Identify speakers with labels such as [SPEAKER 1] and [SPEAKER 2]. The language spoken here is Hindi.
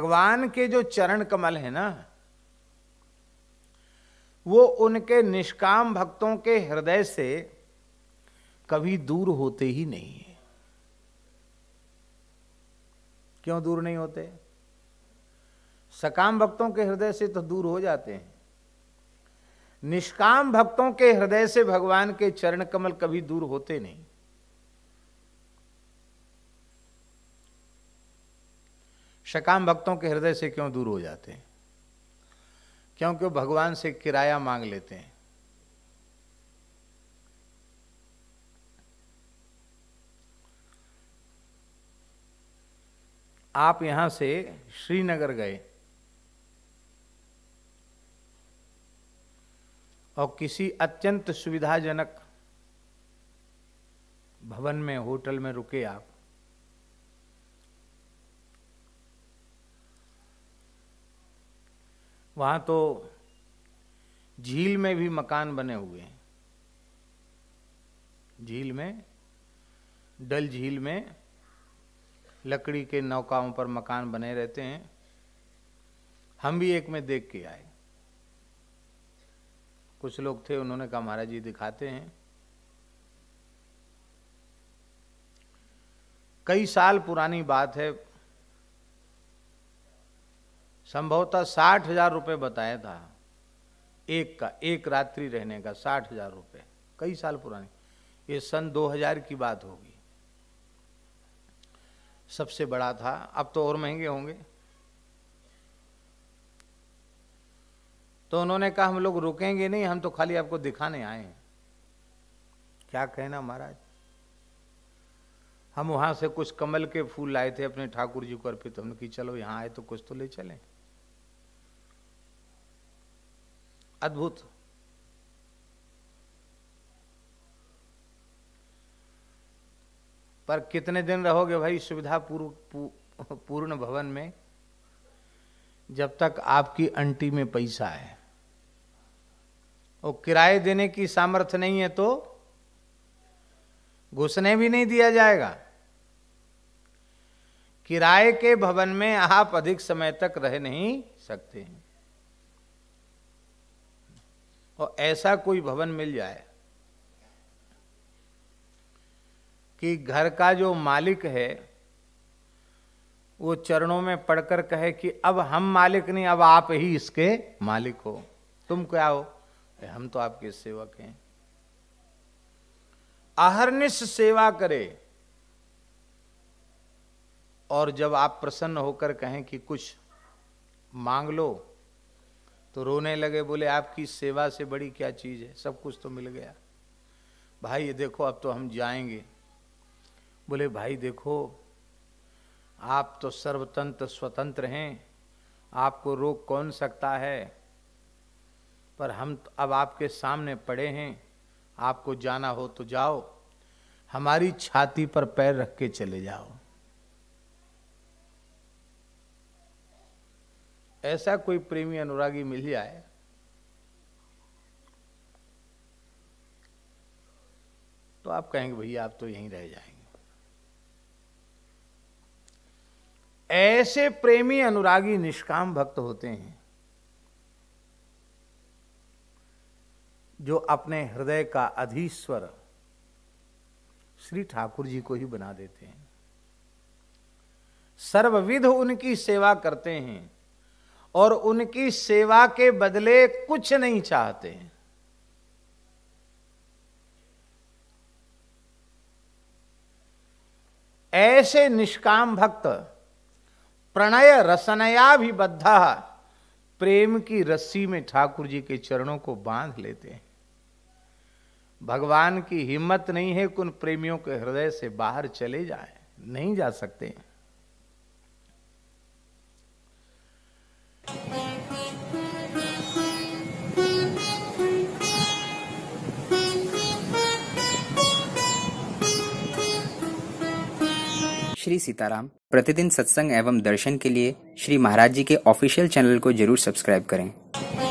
[SPEAKER 1] भगवान के जो चरण कमल है ना वो उनके निष्काम भक्तों के हृदय से कभी दूर होते ही नहीं है क्यों दूर नहीं होते सकाम भक्तों के हृदय से तो दूर हो जाते हैं निष्काम भक्तों के हृदय से भगवान के चरण कमल कभी दूर होते नहीं सकाम भक्तों के हृदय से क्यों दूर हो जाते हैं क्योंकि वो भगवान से किराया मांग लेते हैं आप यहां से श्रीनगर गए और किसी अत्यंत सुविधाजनक भवन में होटल में रुके आप वहाँ तो झील में भी मकान बने हुए हैं झील में डल झील में लकड़ी के नौकाओं पर मकान बने रहते हैं हम भी एक में देख के आए कुछ लोग थे उन्होंने कहा महाराज जी दिखाते हैं कई साल पुरानी बात है संभवतः साठ हजार रुपये बताया था एक का एक रात्रि रहने का साठ हजार रुपये कई साल पुराने ये सन 2000 की बात होगी सबसे बड़ा था अब तो और महंगे होंगे तो उन्होंने कहा हम लोग रुकेंगे नहीं हम तो खाली आपको दिखाने आए हैं क्या कहना महाराज हम वहां से कुछ कमल के फूल लाए थे अपने ठाकुर जी को अर्पित हमने कि चलो यहाँ आए तो कुछ तो ले चलें अद्भुत पर कितने दिन रहोगे भाई सुविधा पूर्व पूर्ण भवन में जब तक आपकी अंटी में पैसा है और किराए देने की सामर्थ्य नहीं है तो घुसने भी नहीं दिया जाएगा किराए के भवन में आप अधिक समय तक रह नहीं सकते हैं और ऐसा कोई भवन मिल जाए कि घर का जो मालिक है वो चरणों में पढ़कर कहे कि अब हम मालिक नहीं अब आप ही इसके मालिक हो तुम क्या हो हम तो आपके सेवक हैं अहरनिश सेवा करे और जब आप प्रसन्न होकर कहें कि कुछ मांग लो तो रोने लगे बोले आपकी सेवा से बड़ी क्या चीज़ है सब कुछ तो मिल गया भाई ये देखो अब तो हम जाएंगे बोले भाई देखो आप तो सर्वतंत्र स्वतंत्र हैं आपको रोक कौन सकता है पर हम अब आपके सामने पड़े हैं आपको जाना हो तो जाओ हमारी छाती पर पैर रख के चले जाओ ऐसा कोई प्रेमी अनुरागी मिल जाए तो आप कहेंगे भैया आप तो यहीं रह जाएंगे ऐसे प्रेमी अनुरागी निष्काम भक्त होते हैं जो अपने हृदय का अधीश्वर श्री ठाकुर जी को ही बना देते हैं सर्वविध उनकी सेवा करते हैं और उनकी सेवा के बदले कुछ नहीं चाहते ऐसे निष्काम भक्त प्रणय रसनया भी बद्धा प्रेम की रस्सी में ठाकुर जी के चरणों को बांध लेते हैं भगवान की हिम्मत नहीं है कि उन प्रेमियों के हृदय से बाहर चले जाए नहीं जा सकते हैं श्री सीताराम प्रतिदिन सत्संग एवं दर्शन के लिए श्री महाराज जी के ऑफिशियल चैनल को जरूर सब्सक्राइब करें